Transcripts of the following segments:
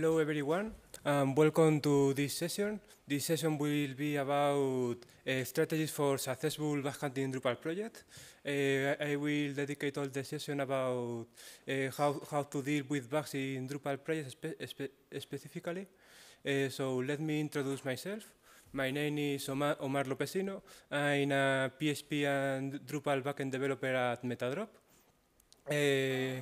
Hello, everyone. and um, welcome to this session. This session will be about uh, strategies for successful backhanding Drupal project. Uh, I will dedicate all the session about uh, how, how to deal with bugs in Drupal projects spe spe specifically. Uh, so let me introduce myself. My name is Omar, Omar Lopezino. I'm a PHP and Drupal backend developer at Metadrop. Uh,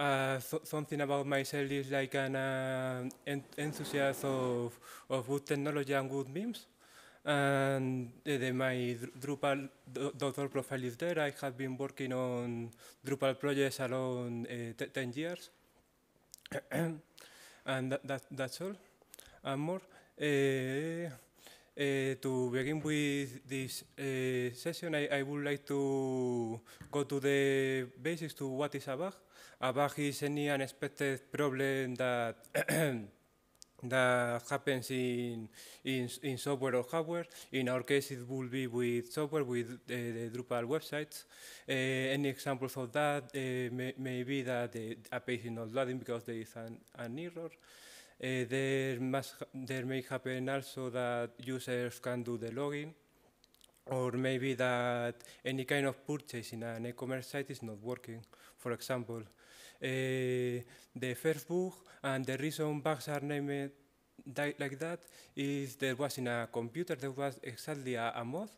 uh, so, something about myself is like an uh, en enthusiast of, of good technology and good memes. And uh, the, my Drupal Docker profile is there. I have been working on Drupal projects around uh, 10 years. and that, that, that's all and more. Uh, uh, to begin with this uh, session, I, I, would like to go to the basics to what is a bug about any unexpected problem that that happens in, in in software or hardware. In our case, it will be with software, with uh, the Drupal websites. Uh, any examples of that uh, may, may, be that the, a page is not loading because there is an, an error. there must there may happen also that users can do the login, or maybe that any kind of purchase in an e-commerce site is not working, for example the eh, first book, and the reason bugs are named like that is there was in a computer, there was exactly a, a mod,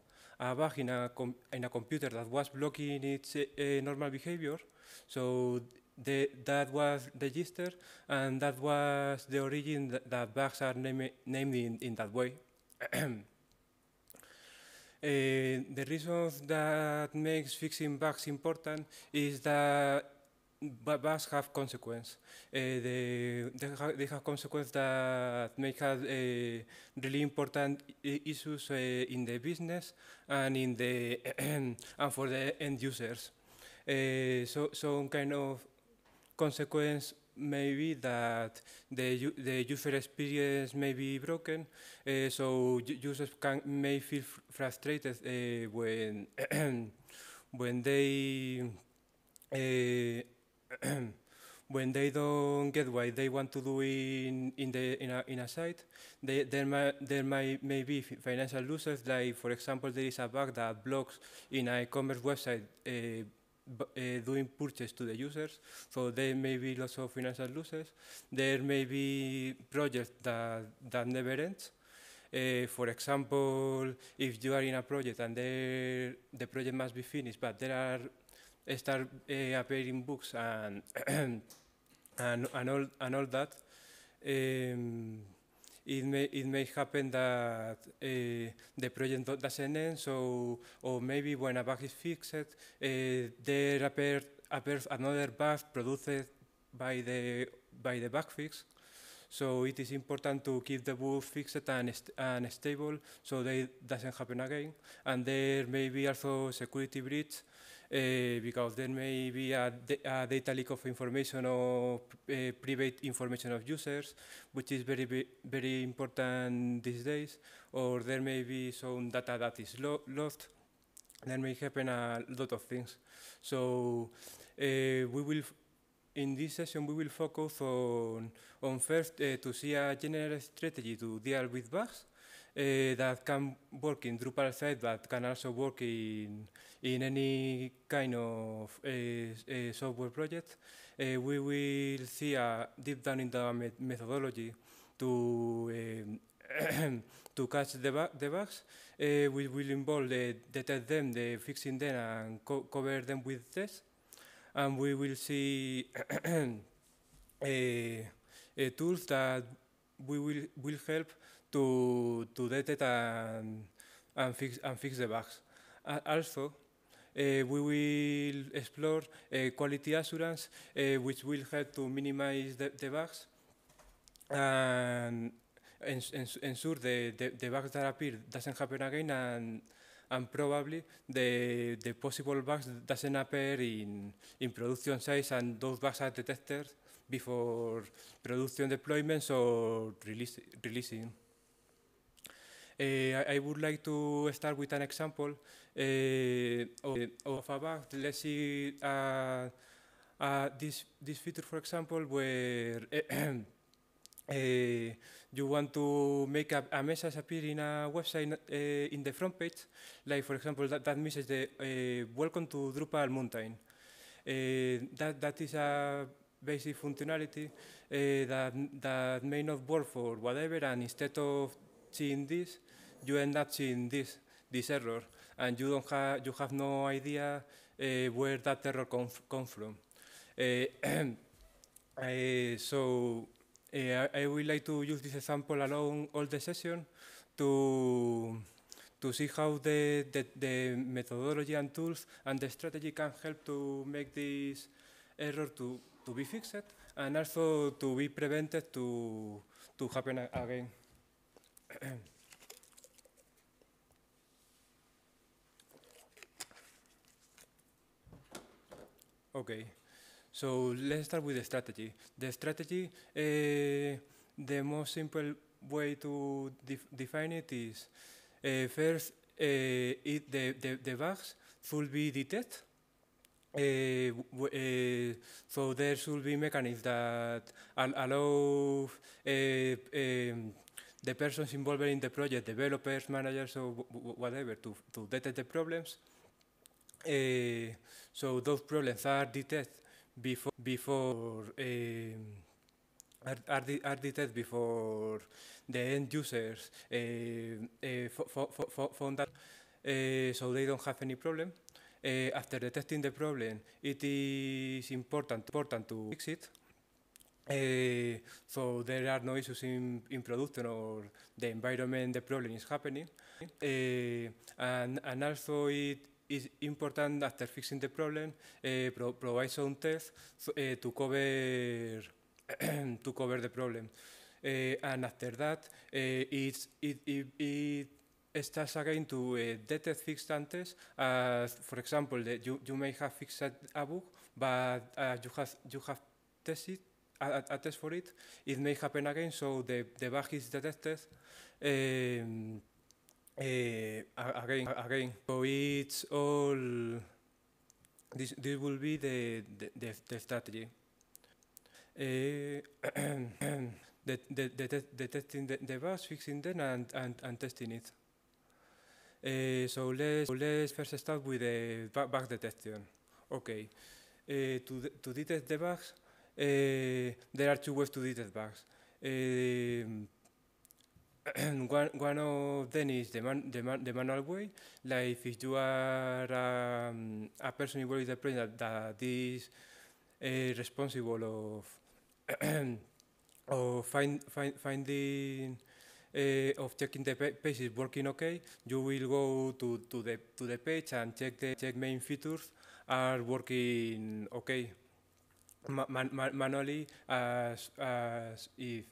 a bug in a, in a computer that was blocking its eh, eh, normal behavior. So the, that was registered, and that was the origin that, that bugs are name, named in, in, that way. uh, the reason that makes fixing bugs important is that but bars have consequence. Uh, eh, they, they, ha they have consequence that may have uh, really important issues uh, in the business and in the and for the end users. so some kind of consequence maybe that the the user experience may be broken, so users can may feel frustrated when when they when they don't get what they want to do in, in, the, in, a, in a site, they, there, may, there may, may be financial losses, like, for example, there is a bug that blocks in a commerce website uh, uh, doing purchase to the users, so there may be lots of financial losses. There may be projects that, that never ends. Uh, for example, if you are in a project and the project must be finished, but there are start uh, appearing books and and and all and all that, um, it may it may happen that uh, the project doesn't end. So or maybe when a bug is fixed, uh, there appear, appears another bug produced by the by the bug fix. So it is important to keep the bug fixed and, st and stable so that it doesn't happen again. And there may be also security breach Eh, because there may be a, a, data leak of information or eh, private information of users, which is very, very important these days, or there may be some data that is lo lost. There may happen a lot of things. So eh, we will in this session, we will focus on, on first uh, to see a general strategy to deal with bugs, Eh, that can work in Drupal site, but can also work in, in any kind of eh, eh, software project. we will see a deep down in the methodology to to catch the, the bugs. Uh, we will involve the, detect them, the fixing them, and co cover them with tests. And we will see a tools that we will, will help to, to detect and, and, fix, and fix the bugs. Uh, also, uh, we will explore uh, quality assurance, eh, which will help to minimize the, the bugs and ensure the, the, the, bugs that appear doesn't happen again and, and probably the, the possible bugs doesn't appear in, in production size and those bugs are detected before production deployments or release, releasing. Eh, I, I, would like to start with an example eh, of, of, a bug. Let's see uh, uh, this, this feature, for example, where Uh, you want to make a, a, message appear in a website uh, in the front page, like for example that, that message the uh, welcome to Drupal Mountain. that, that is a basic functionality that, that may not work for whatever and instead of seeing this, you end up seeing this, this error, and you, don't have you have no idea uh, where that error comes come from. Eh, eh, so I, I would like to use this example along all the session to to see how the, the, the, methodology and tools and the strategy can help to make this error to, to be fixed and also to be prevented to, to happen again. Okay, so let's start with the strategy. The strategy, uh, the most simple way to def define it is uh, first eh, it, the, the, the bugs should be detected uh, uh, so there should be mechanisms that al allow uh, um, the persons involved in the project, developers, managers, or whatever, to, to detect the problems. So those problems are detected before, before eh, are, are, are detected before the end users uh, uh, found that uh, so they don't have any problem. after detecting the problem, it is important, important to fix it. so there are no issues in, in production or the environment the problem is happening. and, and also it, is important after fixing the problem, eh, pro provide some tests eh, to cover to cover the problem. Eh, and after that, it, it, it starts again to uh, detect fixed antes. Uh, for example, the, you, you may have fixed a bug, but uh, you have you have tested a, a, test for it. It may happen again, so the, the bug is detected. Um, uh, eh, again, again, so it's all. This this will be the the, the, the strategy. Uh, the, the, the, the testing the, the bus, fixing them, and, and, and testing it. Uh, so let's so let's first start with the bug detection. Okay, uh, to to detect the bugs, uh, there are two ways to detect bugs. Uh, one, one of them is the, man, the, man, the manual way. Like if you are um, mm, a person who is the project that, that is uh, eh, responsible of of find, find, finding uh, of checking the page is working okay, you will go to, to the to the page and check the check main features are working okay man manually as as if.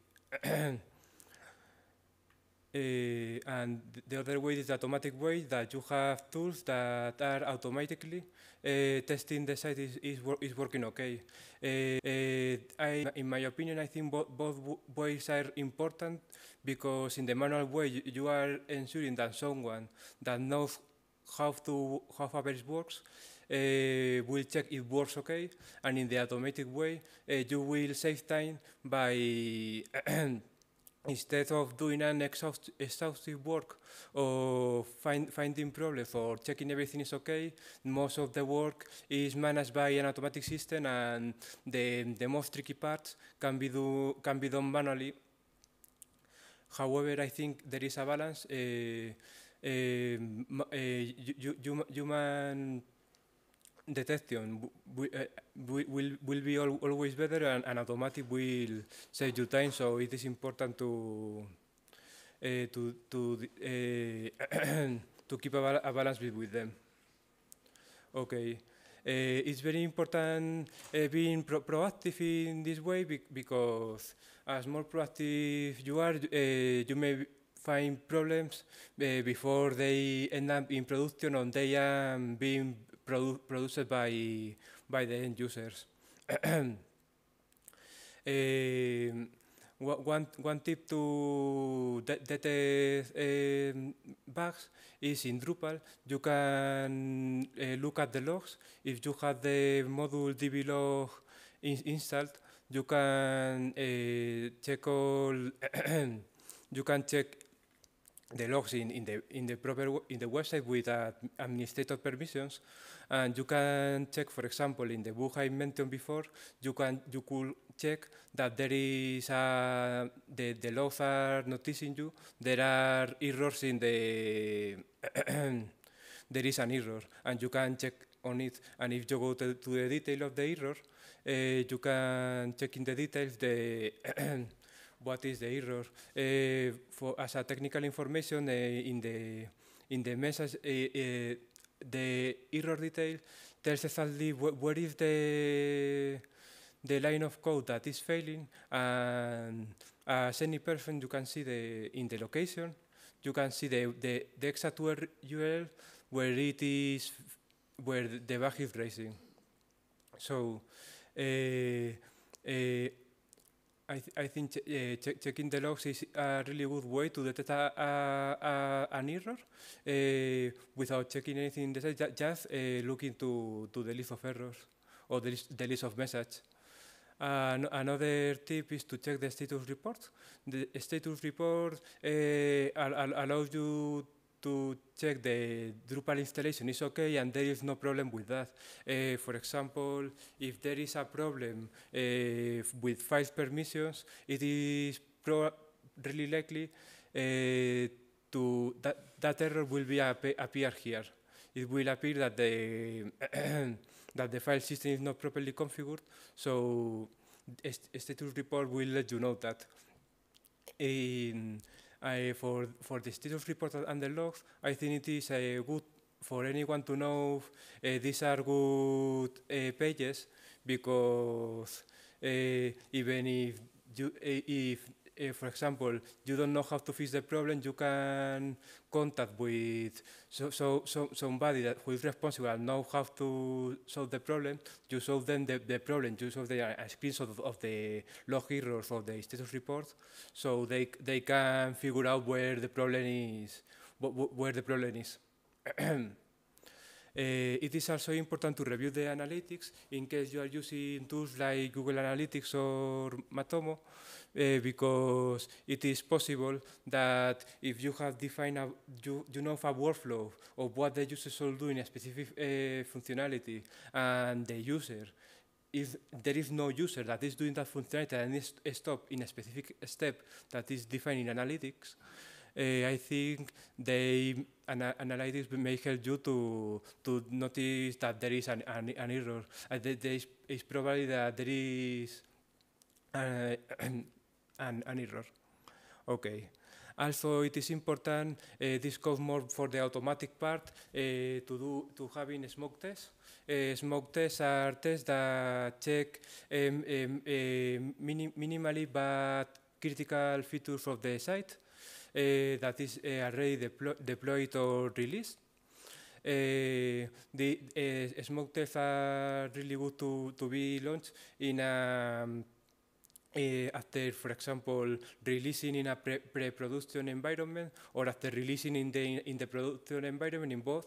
Eh, and the other way is the automatic way that you have tools that are automatically eh, testing the site is, is, wor is working okay. Eh, I, in my opinion, I think bo both ways are important because in the manual way you, are ensuring that someone that knows how to how page works. Uh, will check it works okay, and in the automatic way, uh, you will save time by instead of doing an exhaustive work of find, finding problems or checking everything is okay, most of the work is managed by an automatic system and the, the most tricky parts can be, do, can be done manually. However, I think there is a balance. Uh, uh, uh, human detection eh, will, will be always better and, and, automatic will save you time. So it is important to uh, to to uh, to keep a, ba a, balance with them. Okay. Uh, it's very important being pro proactive in this way be because as more proactive you are, you may find problems before they end up in production or they are being produ produced by, by the end users. uh, one, one tip to de detect uh, bugs is in Drupal, you can uh, look at the logs. If you have the module dblog in installed, you can uh, check all, you can check the logs in, in, the, in the proper in the website with uh, administrative permissions, and you can check, for example, in the book I mentioned before, you can you could check that there is a, uh, the the logs are noticing you. There are errors in the there is an error, and you can check on it. And if you go to, to the detail of the error, uh, you can check in the details the what is the error eh, for as a technical information eh, in the in the message eh, the error detail tells exactly wh where is the the line of code that is failing and as any person you can see the in the location you can see the, the, the exact URL where it is where the bug is raising. So uh, uh, I, th I think uh, checking the logs is a really good way to detect a, a, a, an error uh, without checking anything in the site, just uh, looking to, to the list of errors or the list, the list of messages. Uh, another tip is to check the status report. The status report uh, allows you to check the Drupal installation is okay and there is no problem with that. Uh, for example, if there is a problem uh, with files permissions, it is really likely uh, to that, that error will be ap appear here. It will appear that the that the file system is not properly configured, so a status report will let you know that. In, I, for, for the status report and the logs, I think it is uh, good for anyone to know uh, these are good uh, pages because even if, you, if Eh, for example, you don't know how to fix the problem, you can contact with so, so, so somebody that who is responsible and know how to solve the problem. You solve them the, the problem. You solve the uh, a screenshot of, of the log errors of the status report, so they they can figure out where the problem is, where the problem is. Uh, it is also important to review the analytics in case you are using tools like Google Analytics or Matomo uh, because it is possible that if you have defined a, you, you know a workflow of what the user should do in a specific uh, functionality and the user if there is no user that is doing that functionality and is stopped in a specific step that is defined in analytics, uh, I think the ana analytics may help you to to notice that there is an, an, an error. Uh, there is, probably that there is uh, and an error. Okay. Also, it is important uh, this goes more for the automatic part uh, to do to having smoke tests. Uh, smoke tests are tests that check um, um, minimally but critical features of the site that is already deplo deployed or released. Uh, the uh, smoke tests are really good to, to be launched in a um, uh, after, for example, releasing in a pre-production pre environment or after releasing in the, in the production environment in both,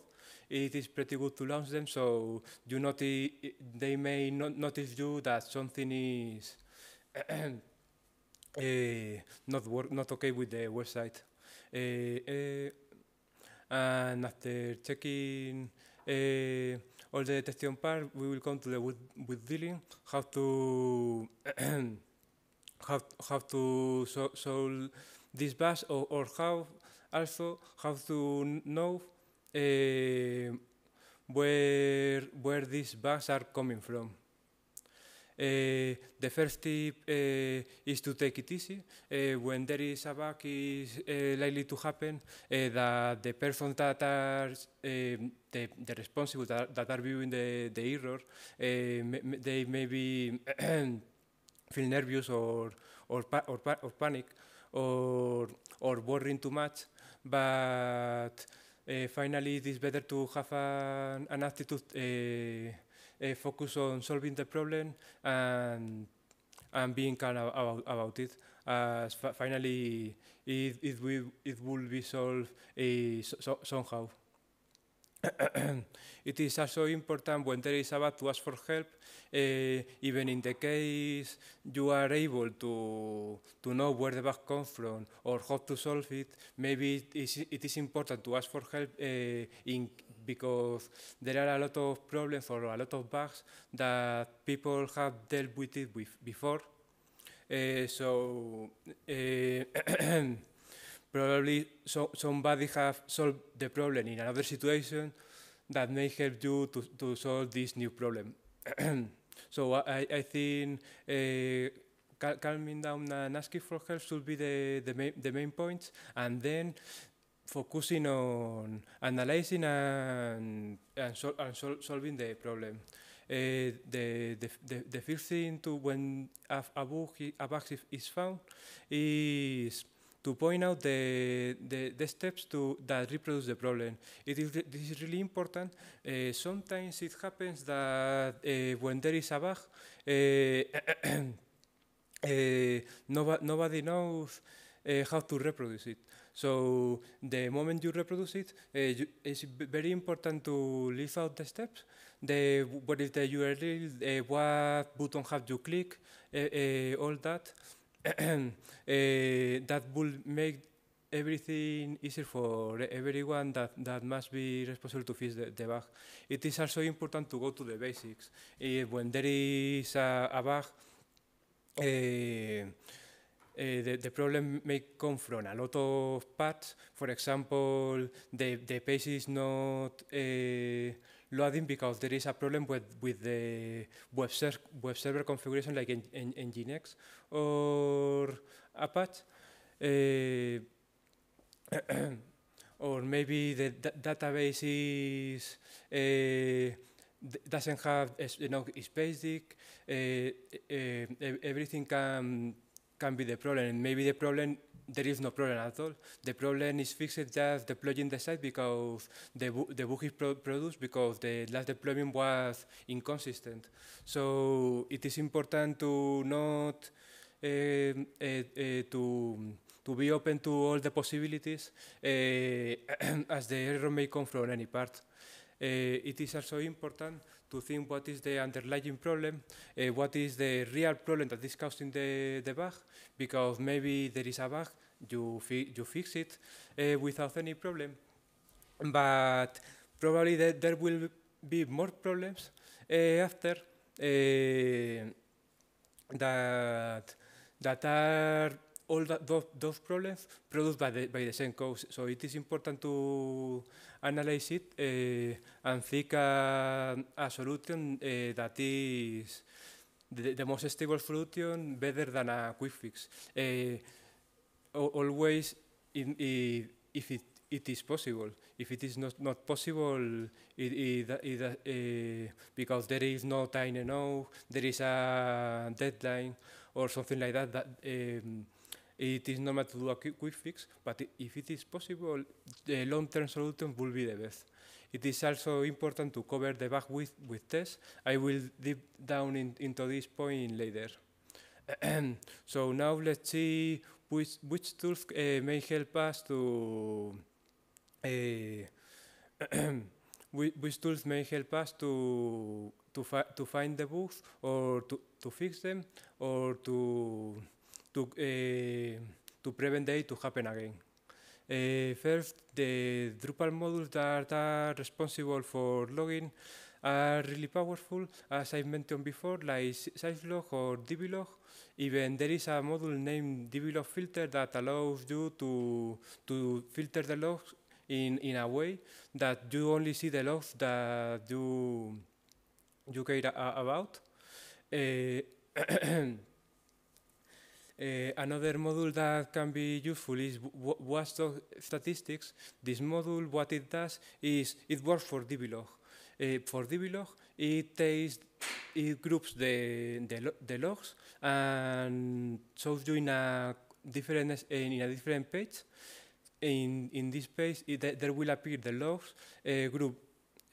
it is pretty good to launch them. So you notice, they may not notice you that something is uh, not work, not okay with the website. Uh, and after checking all the testing part, we will come to the with, with dealing, how to how have to solve this bus or, or how also how to know uh, where where these bugs are coming from. Uh, the first tip uh, is to take it easy. Uh, when there is a bug, is likely to happen that the person that are the, the responsible that, that, are viewing the, the error, they may be feel nervous or, or, pa or, pa or panic or, or worrying too much. But uh, finally, it is better to have an, an attitude uh, uh, focus on solving the problem and, and being calm about, about it. As finally, it, it, will, it will be solved so, somehow. it is also important when there is a bug to ask for help, uh, even in the case you are able to, to know where the bug comes from or how to solve it, maybe it is, it is important to ask for help uh, in, because there are a lot of problems or a lot of bugs that people have dealt with it with before. Uh, so probably so, somebody have solved the problem in another situation that may help you to, to solve this new problem. so uh, I, I think uh, cal calming down and asking for help should be the, the, main, the main point, and then focusing on analyzing and, and, sol and sol solving the problem. Uh, the, the, the, the first thing to when a, a a bug is found is to point out the, the, the steps to, that reproduce the problem. It is, this is really important. Uh, sometimes it happens that uh, when there is a bug, uh, uh, nobody, nobody knows uh, how to reproduce it. So the moment you reproduce it, uh, you, it's very important to leave out the steps. The, what is the URL? Uh, what button have you click? Uh, all that. Eh, that will make everything easier for everyone that, that must be responsible to fix the, the bug. It is also important to go to the basics. Uh, when there is a, a bug, uh, uh, the, the, problem may come from a lot of parts. For example, the, the page is not loading because there is a problem with, with the web, ser web server configuration like in, in, in Nginx or Apache. Uh, or maybe the database is, eh, doesn't have you know, is eh, everything can, can be the problem. And maybe the problem there is no problem at all. The problem is fixed just deploying the site because the, the bug is pro produced because the last deployment was inconsistent. So it is important to not uh, uh, to to be open to all the possibilities as the error may come from any part. it is also important to think what is the underlying problem, uh, what is the real problem that is causing the, the bug, because maybe there is a bug, you, fi you fix it uh, without any problem, but probably th there will be more problems uh, after that, that are all that, those, those, problems produced by the, by the same cause. So it is important to analyze it uh, and think a, a solution uh, that is the, the, most stable solution better than a quick fix. Uh, always, in, in, if it, it is possible. If it is not, not possible, it, it, it, because there is no time enough, there is a deadline, or something like that, that um, it is not to do a quick fix, but if it is possible, the long-term solution will be the best. It is also important to cover the bug with, with tests. I will deep down in, into this point later. so now let's see which, which tools uh, may help us to uh, which tools may help us to to, fi to find the bugs or to, to fix them or to to, eh, to prevent it to happen again. Eh, first, the Drupal modules that are responsible for logging are really powerful, as I mentioned before, like Syslog or Dblog. Even there is a module named Dblog filter that allows you to, to filter the logs in, in a way that you only see the logs that you, you care about. Uh, Uh, another module that can be useful is Watchdog Statistics. This module, what it does is it works for Dvlog. Uh, eh, for Dvlog, it takes it groups the, the, the logs and shows you in a different eh, in a different page. In in this page, it, there will appear the logs uh, group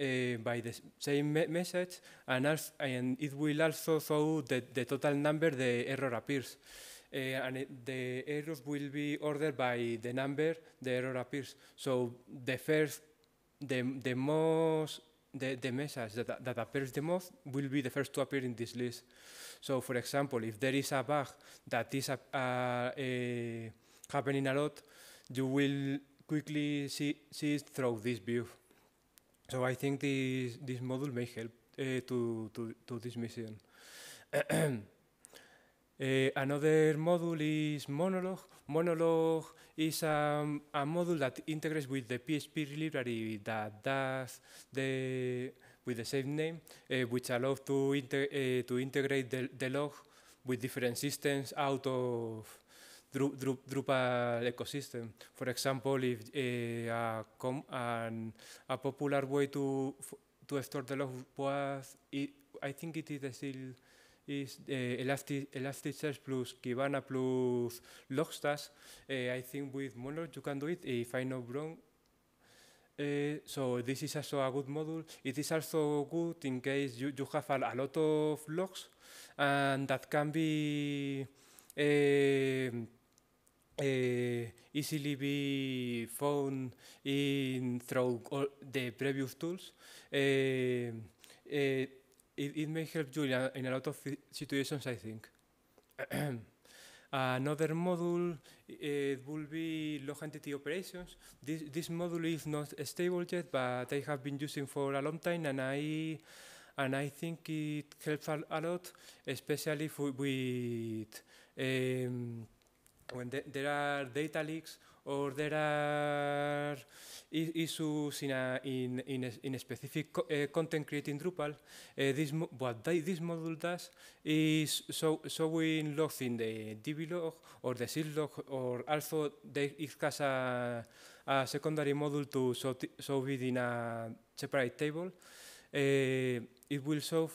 uh, by the same me message, and, and it will also show the, the total number the error appears. Eh, and it, the errors will be ordered by the number the error appears. So the first, the, the most, the, the message that, that appears the most will be the first to appear in this list. So for example, if there is a bug that is a, uh, uh, eh, happening a lot, you will quickly see, see it through this view. So I think this, this model may help uh, to, to, to this mission. Uh, another module is Monologue. Monologue is um, a module that integrates with the PHP library that does the with the same name, uh, which allows to inter, eh, to integrate the, the log with different systems out of Drupal ecosystem. For example, if uh, a, an, a, popular way to to store the log was, it, I think it is still is eh, Elastic, search plus Kibana plus Logstash. Eh, I think with Monero you can do it if I know wrong. Uh, so this is also a good module. It is also good in case you, you have a, a lot of logs and that can be uh, uh, easily be found in through the previous tools it, it may help you in a lot of situations, I think. Another module, it will be log entity operations. This, this module is not stable yet, but I have been using for a long time, and I and I think it helps a, a lot, especially with um, when de there are data leaks orderar issues in, a, in, in, a, in a specific co uh, content creating Drupal. Uh, eh, this what they, this module does is so showing logs in the DB log or the syslog, or also they, it has a, a secondary module to show, show it in a separate table. Uh, it will show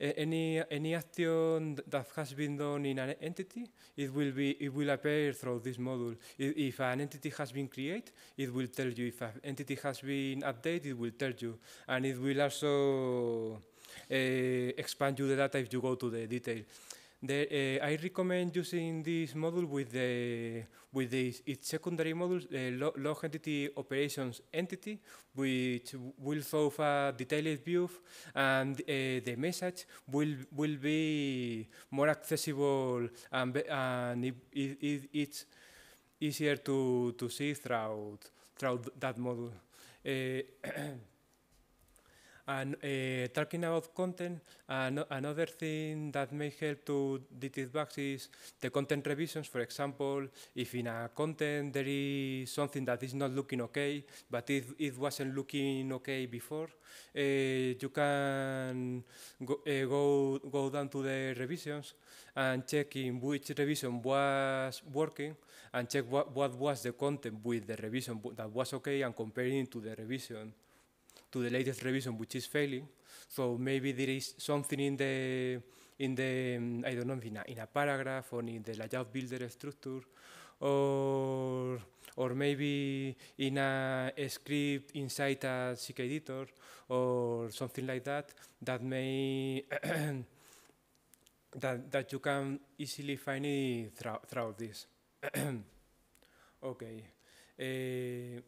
any any action that has been done in an entity, it will be it will appear through this module. If, if an entity has been created, it will tell you. If an entity has been updated, it will tell you, and it will also uh, expand you the data if you go to the detail. The, uh, I recommend using this module with the with the, its secondary module, uh, eh, log entity operations entity, which will show a detailed view, and uh, the message will will be more accessible and, and it, it, it's easier to to see throughout throughout that module. And uh, eh, talking about content, uh, another thing that may help to detect bugs is the content revisions. For example, if in a content there is something that is not looking okay, but it, it wasn't looking okay before, uh, you can go, eh, go, go down to the revisions and check in which revision was working and check what, what was the content with the revision that was okay and comparing to the revision to the latest revision, which is failing. So maybe there is something in the in the um, I don't know in a, in a paragraph or in the layout builder structure, or or maybe in a, a, script inside a CK editor or something like that that may that that you can easily find it throughout, this. okay. Uh,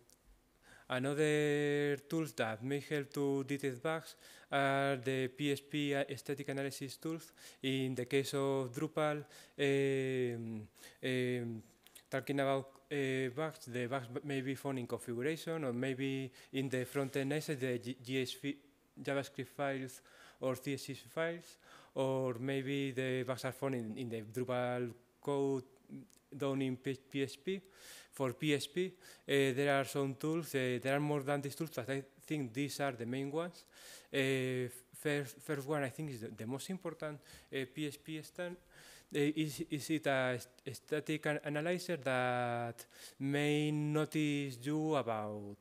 Another tools that may help to detect bugs are the PSP static analysis tools. In the case of Drupal, um, um, talking about uh, eh, bugs, the bugs may be found in configuration or maybe in the front-end assets, the GSV, JavaScript files or CSS files, or maybe the bugs are found in, in the Drupal code down in PHP. For PSP, eh, there are some tools, eh, there are more than these tools, but I think these are the main ones. Eh, first, first one I think is the, the most important PSP stand. Is, is, it a, a static an analyzer that may notice you about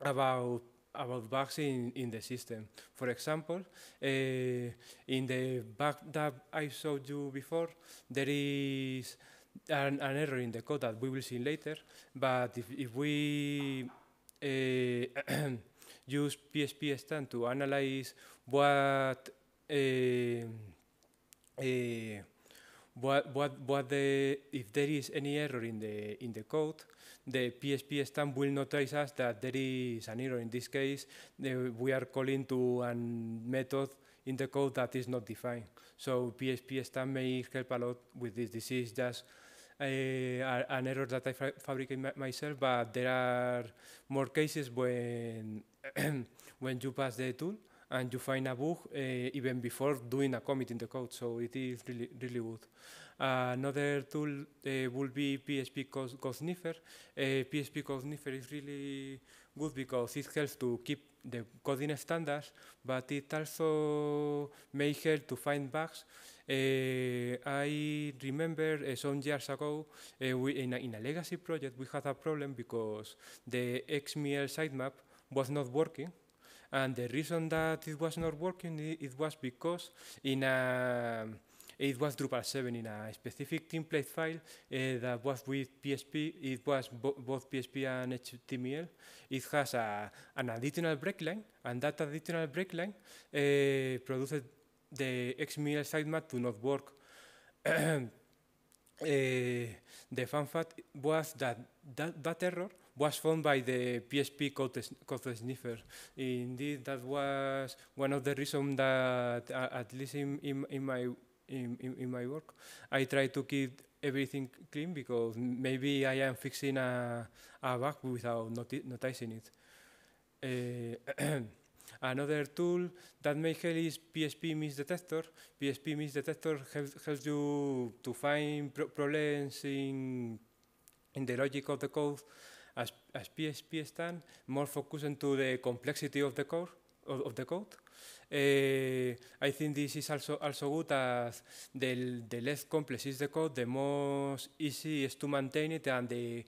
about about bugs in, in the system. For example, uh, in the bug that I showed you before, there is an, an error in the code that we will see later, but if, if we uh, use PSP stand to analyze what uh, what, what, what the, if there is any error in the, in the code, the PSP stamp will notice us that there is an error. In this case, we are calling to a method in the code that is not defined. So PSP stamp may help a lot with this. This is just Eh, an error that I fabricate myself, but there are more cases when when you pass the tool and you find a bug uh, even before doing a commit in the code. So it is really, really good. Uh, another tool uh, will be PHP Cosniffer. PHP Cosniffer is really good because it helps to keep the coding standards, but it also may help to find bugs. Uh, I remember uh, some years ago, uh, we, in, a, in, a, legacy project, we had a problem because the XML sitemap was not working. And the reason that it was not working, it, it was because in a it was Drupal 7 in a specific template file eh, that was with PHP. It was bo both PHP and HTML. It has a, an additional breakline, and that additional breakline eh, produces the XML sitemap to not work. Uh, the fun fact was that, that that error was found by the PSP code, code sniffer. Indeed, that was one of the reasons that, uh, at least in, in, in my in, in, in my work. I try to keep everything clean because maybe I am fixing a, a bug without noti noticing it. Uh, another tool that may help is PSP Miss Detector. PSP Miss Detector helps you to find problems in, in the logic of the code. As, as PSP stands, more focused into the complexity of the code, of, of the code Eh, I think this is also, also good as the, the less complex is the code, the more easy is to maintain it, and the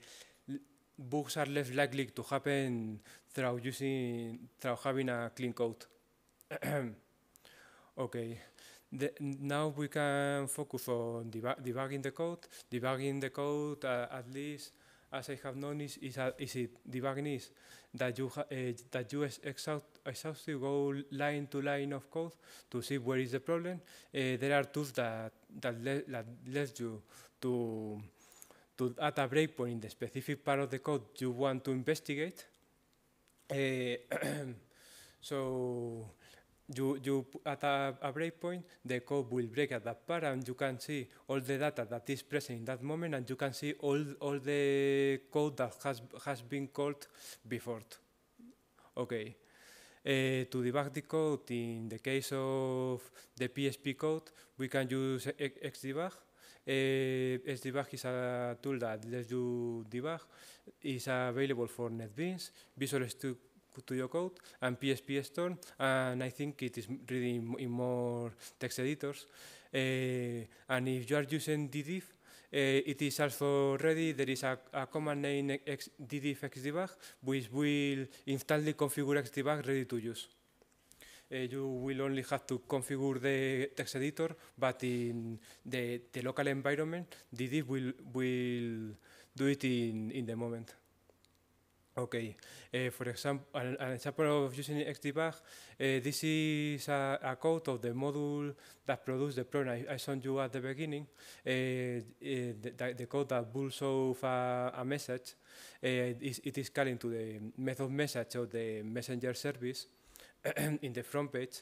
bugs are less likely to happen through using through having a clean code. okay. now we can focus on debugging the code. Debugging the code, uh, at least as I have known, is, is, uh, is it debugging is that you uh, that you exact exhaustive, go line to line of code to see where is the problem. Uh, there are tools that that, le that you to to at a breakpoint in the specific part of the code you want to investigate. Uh, so you, you at a, a breakpoint, the code will break at that part, and you can see all the data that is present in that moment, and you can see all all the code that has has been called before. Okay, uh, to debug the code, in the case of the PSP code, we can use Xdebug. Uh, Xdebug is a tool that lets you debug. It's available for NetBeans, Visual Studio Code, and PSP Storm, and I think it is really in more text editors. Uh, and if you are using DDIF, Eh, it is also ready. There is a, a command name ex ddfxdebug, which will instantly configure xdebug ready to use. Eh, you will only have to configure the text editor, but in the, the local environment, DD will, will do it in, in the moment. Okay, uh, for example, an, an, example of using Xdebug, uh, eh, this is a, a, code of the module that produces the program I, I showed you at the beginning, uh, the, the, code that pulls off a, a message. It is, it is calling to the method message of the messenger service in the front page,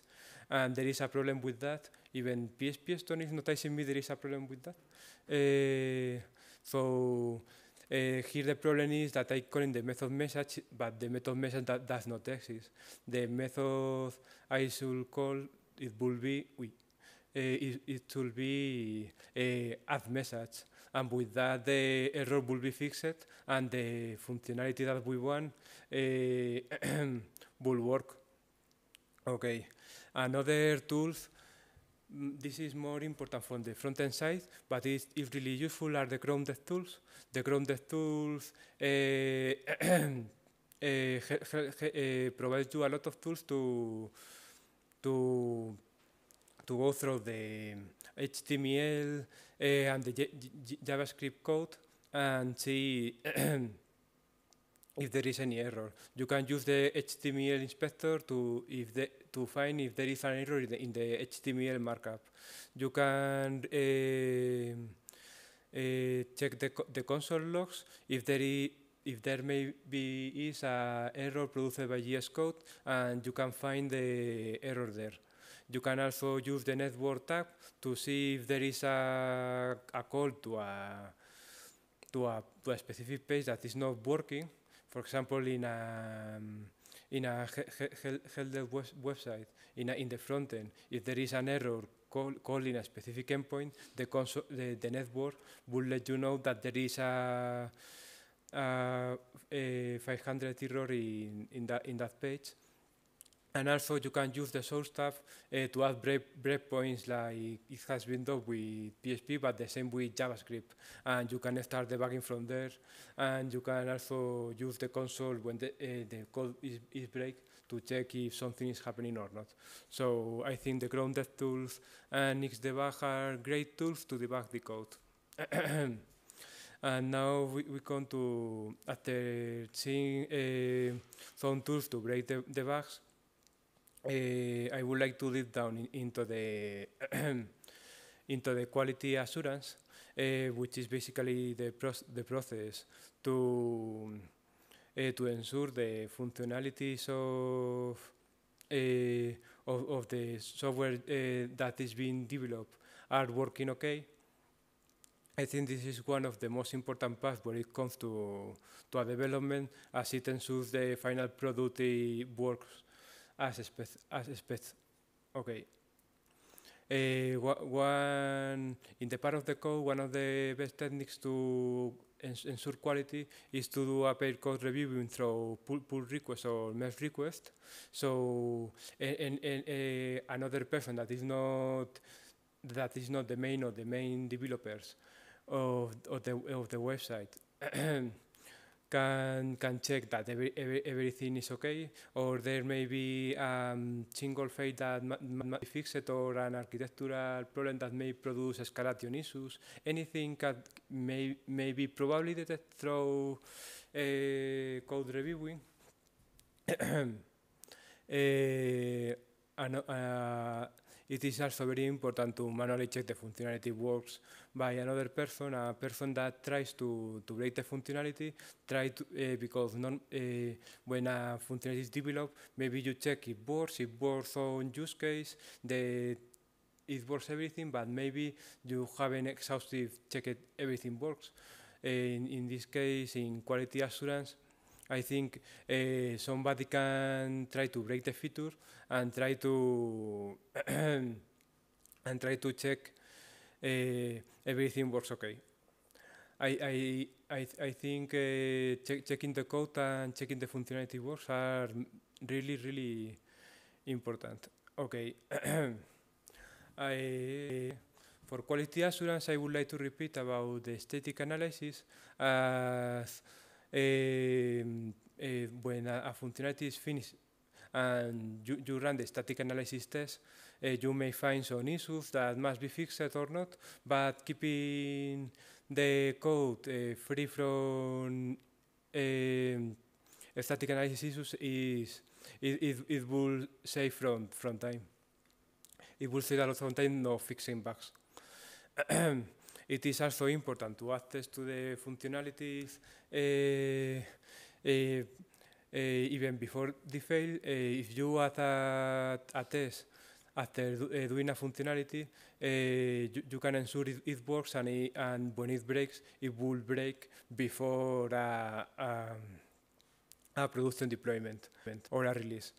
and there is a problem with that. Even PHP Stone is not me there is a problem with that. so uh, here the problem is that I in the method message, but the method message that does not exist. The method I should call, it will be, oui, uh, it, it will be uh, add message. And with that, the error will be fixed and the functionality that we want uh, will work. Okay. Another tools Mm, this is more important from the front-end side, but it's, it's, really useful are the Chrome DevTools. The Chrome DevTools uh, uh, provides you a lot of tools to to to go through the HTML uh, eh, and the J J JavaScript code and see if there is any error. You can use the HTML inspector to if the to find if there is an error in the, in the HTML markup. You can eh, eh, check the, co the console logs if there is if there may be is an error produced by JS Code, and you can find the error there. You can also use the network tab to see if there is a, a call to a, to a, to a specific page that is not working. For example, in a um, in a Helder website, in, a, in the front end, if there is an error call, calling a specific endpoint, the, console, the, the network will let you know that there is a, a, a 500 error in, in, that, in that page. And also you can use the source tab uh, eh, to add break, breakpoints like it has been done with PHP, but the same with JavaScript. And you can start debugging from there. And you can also use the console when the, uh, the code is, is break to check if something is happening or not. So I think the Chrome Dev tools and Xdebug are great tools to debug the code. And now we, we come to, after seeing uh, some tools to break the, the bugs, Eh, I would like to dive down in, into the into the quality assurance, eh, which is basically the, the process to eh, to ensure the functionalities of uh, of, of, the software uh, that is being developed are working okay. I think this is one of the most important parts when it comes to, to a development as it ensures the final product works as, spec as specs. Okay. Uh, one in the part of the code, one of the best techniques to ensure quality is to do a pair code reviewing through pull, pull request or merge request. So and, and, and, uh, another person that is not that is not the main or the main developers of, of the of the website. can can check that every, every, everything is okay, or there may be a um, single fail that might be fixed, or an architectural problem that may produce escalation issues. Anything can may, may be probably detected through uh, code reviewing. uh, and, uh, it is also very important to manually check the functionality works by another person, a person that tries to, to break the functionality, try to, uh, because non, uh, when a functionality is developed, maybe you check it works, it works on use case, the it works everything, but maybe you haven't exhaustive checked everything works. in this case, in quality assurance, I think uh, somebody can try to break the feature and try to and try to check uh, everything works okay. I I I, th I think uh, check, checking the code and checking the functionality works are really really important. Okay. I for quality assurance, I would like to repeat about the static analysis. Eh, when a, a, functionality is finished and you, you run the static analysis test, eh, you may find some issues that must be fixed or not, but keeping the code eh, free from static analysis issues is it, it, it will save from, from time. It will save a lot of time no fixing bugs. It is also important to access to the functionalities eh, eh, eh, even before the fail. if you add a, a test after uh, doing a functionality, uh, you, you, can ensure it, it works, and, it, and, when it breaks, it will break before a, a, a, production deployment or a release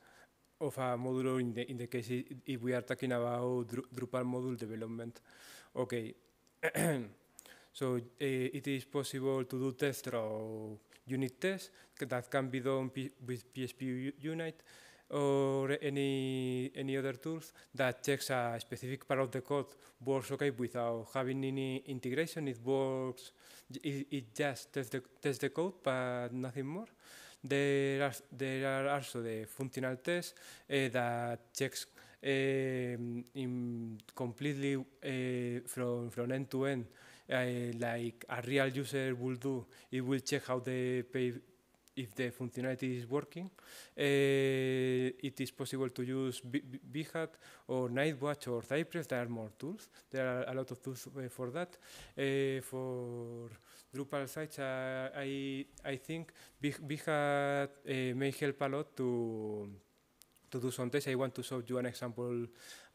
of a module. In the, in the case if we are talking about Drupal module development, okay. so eh, it is possible to do tests or unit tests that can be done with PSP Unite or any any other tools that checks a specific part of the code works okay without having any integration. It works, it, it just tests the, tests the code, but nothing more. There are there are also the functional tests uh, that checks Eh, completely eh, from, from end to end, eh, like a real user will do. It will check how the pay, if the functionality is working. Uh, it is possible to use VHAT or Nightwatch or Cypress. There are more tools. There are a lot of tools uh, for that. Uh, for Drupal sites, I, I think VHAT may help a lot to to do some tests. I want to show you an example,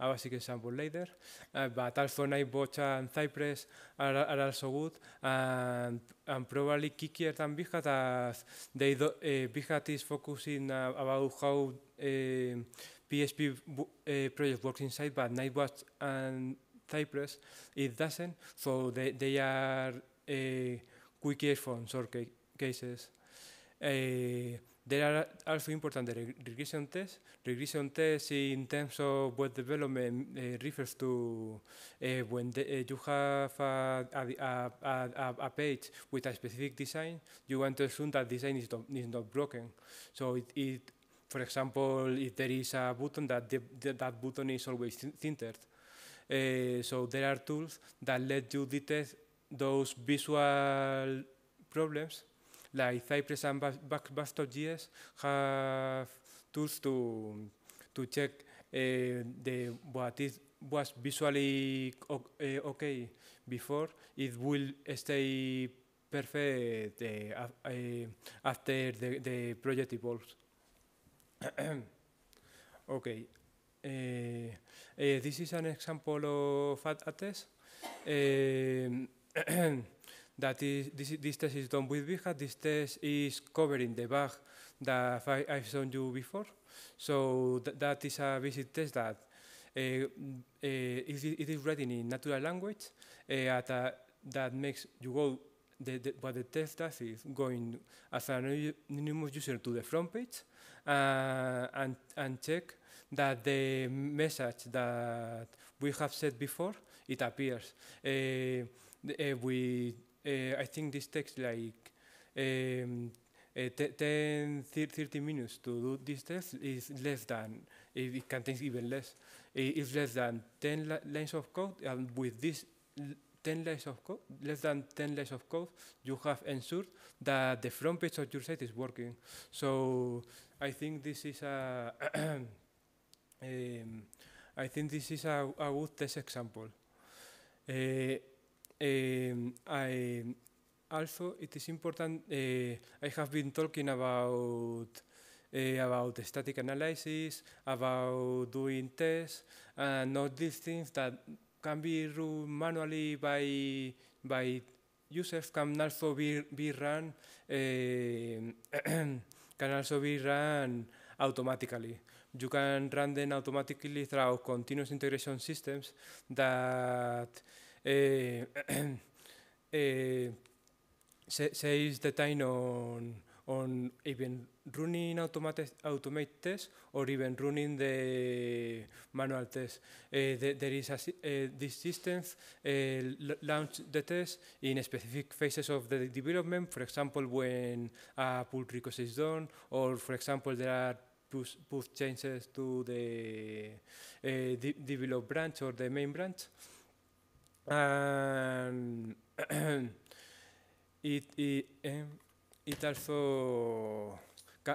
a basic example later. Uh, but also Nightbot and Cypress are, are, also good, and, and probably quicker than Bighat as they do, uh, is focusing uh, about how PHP uh, uh, project works inside, but Nightbot and Cypress, it doesn't, so they, they are uh, for response cases. Uh, there are also important regression tests. Regression tests in terms of web development uh, refers to uh, when the, uh, you have a, a, a, a, page with a specific design, you want to assume that design is not, is not broken. So it, it, for example, if there is a button, that, the, that button is always centered, so there are tools that let you detect those visual problems like Cypress and Backstop.js have tools to to check uh, eh, the what is was visually eh, okay before it will stay perfect uh, uh, after the, the project evolves. okay, this is an example of a test. that is, this, this test is done with VHAT. This test is covering the bug that I, have shown you before. So th that is a basic test that uh, uh, it, it is written in natural language eh, at a, that makes you go the, the, what the test does is going as an anonymous user to the front page uh, and, and check that the message that we have said before, it appears. Uh, uh, we Eh, I think this takes like um, 10, 30 minutes to do this test is less than, it contains even less, eh, it's less than 10 lines of code, and with this 10 lines of code, less than 10 lines of code, you have ensured that the front page of your site is working. So I think this is a, um, I think this is a, a good test example. Uh, I, eh, also, it is important. Eh, I have been talking about eh, about static analysis, about doing tests, and all these things that can be run manually by by users can also be be run can also be run automatically. You can run them automatically through continuous integration systems that says the time on on even running automated automate tests or even running the manual test. Uh, the, there is a, uh, this system uh, launch the test in specific phases of the development, for example, when a pull request is done, or for example, there are push, push changes to the de develop branch or the main branch and it, it, it also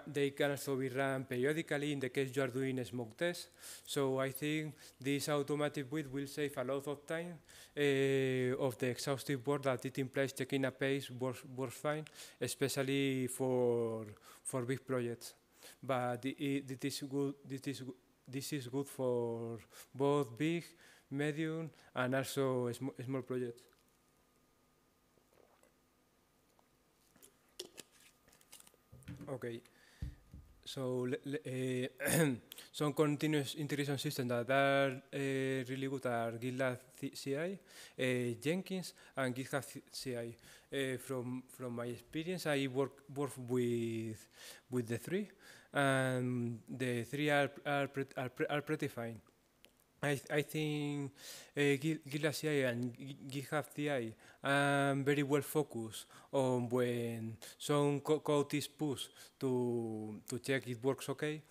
they can also be run periodically in the case you are doing a smoke test. So I think this automatic build will save a lot of time uh, of the exhaustive work that it implies checking a pace works, works fine, especially for for big projects. But it, it is good. This is this is good for both big medium, and also sm small projects. Okay, so uh, some continuous integration systems that are uh, really good are GitLab CI, uh, eh, Jenkins, and GitHub CI. from from my experience, I work work with with the three, and the three are are, pre are, pre are pretty fine. I, th- I think uh, eh, GitLab CI and GitHub CI are very well focused on when some co- code is pushed to, to check it works okay.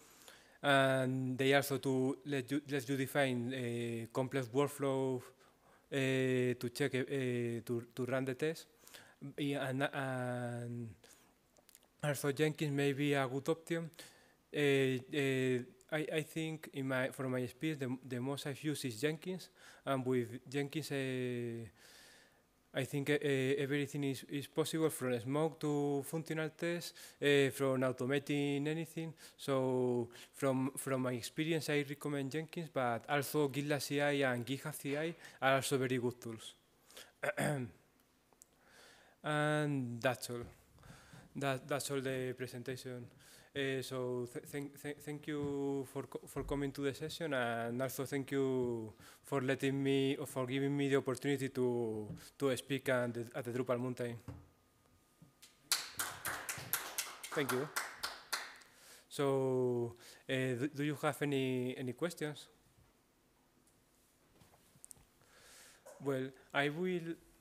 And they also to let you, let you define a eh, complex workflow uh, to check uh, to, to run the test. And, and also Jenkins may be a good option. Uh, I, I think in my from my experience the, the most I've used is Jenkins, and with Jenkins, uh, I think uh, everything is, is possible from smoke to functional tests, uh, from automating anything. So from from my experience, I recommend Jenkins, but also GitLab CI and GitHub CI are also very good tools. and that's all. That, that's all the presentation. Uh, so th thank, th thank you for, co for coming to the session and also thank you for letting me, or for giving me the opportunity to, to speak at the, at the Drupal Mountain. Thank you. So, uh, do, do you have any, any questions? Well, I will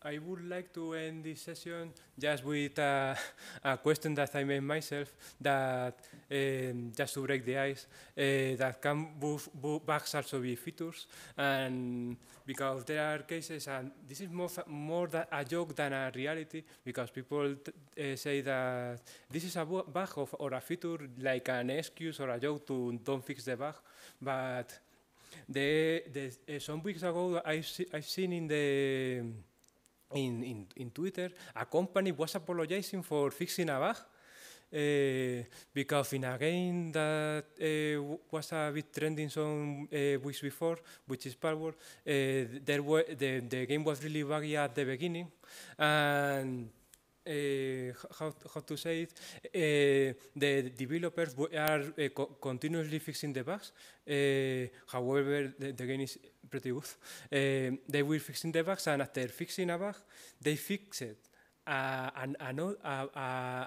I would like to end this session just with uh, a, question that I made myself that, um, just to break the ice, uh, that can bugs also be features? And because there are cases, and this is more, more a joke than a reality, because people uh, say that this is a bug of, or a feature like an excuse or a joke to don't fix the bug, but the, the, uh, some weeks ago I've, se I've seen in the in, in, in Twitter, a company was apologizing for fixing a bug uh, because in a game that uh, was a bit trending some uh, weeks before, which is Power, there were the, the game was really buggy at the beginning, and Eh, how, how to say it, eh, the developers are eh, co continuously fixing the bugs. however, the, the, game is pretty good. they will fixing the bugs, and after fixing a bug, they fix it uh, another, uh,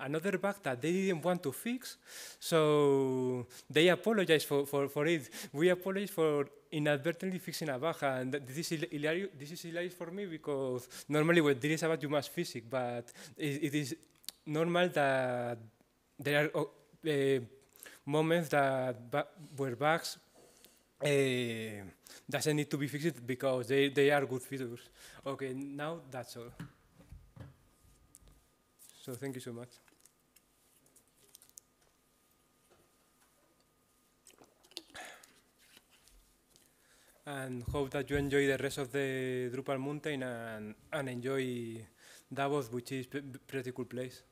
another bug that they didn't want to fix. So they apologize for, for, for it. We apologize for inadvertently fixing a bug, and this is, hilarious, this is hilarious for me because normally when there is a bug, you must fix it, but it, it is normal that there are uh, moments that where bugs eh, doesn't need to be fixed because they, they are good features. Okay, now that's all. So thank you so much. And hope that you enjoy the rest of the Drupal mountain and, and enjoy Davos, which is a pretty cool place.